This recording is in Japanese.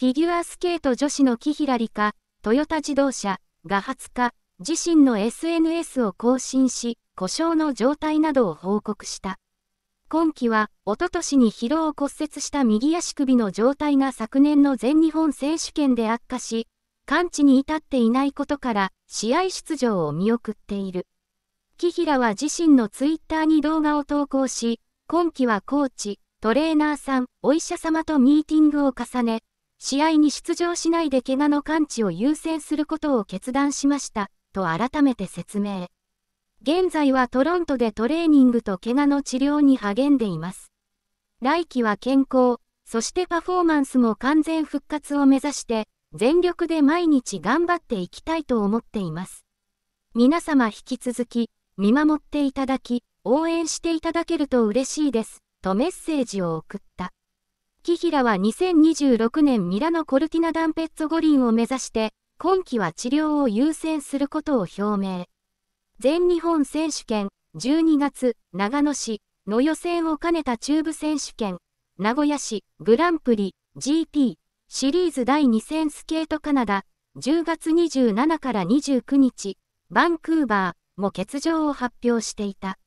フィギュアスケート女子の木平里香、トヨタ自動車が20日、自身の SNS を更新し、故障の状態などを報告した。今季は、おととしに疲労を骨折した右足首の状態が昨年の全日本選手権で悪化し、完治に至っていないことから、試合出場を見送っている。木平は自身のツイッターに動画を投稿し、今季はコーチ、トレーナーさん、お医者様とミーティングを重ね、試合に出場しないで怪我の完治を優先することを決断しました、と改めて説明。現在はトロントでトレーニングと怪我の治療に励んでいます。来季は健康、そしてパフォーマンスも完全復活を目指して、全力で毎日頑張っていきたいと思っています。皆様引き続き、見守っていただき、応援していただけると嬉しいです、とメッセージを送った。紀平は2026年ミラノコルティナダンペッツォ五輪を目指して、今季は治療を優先することを表明。全日本選手権、12月、長野市の予選を兼ねた中部選手権、名古屋市グランプリ GP シリーズ第2戦スケートカナダ、10月27から29日、バンクーバーも欠場を発表していた。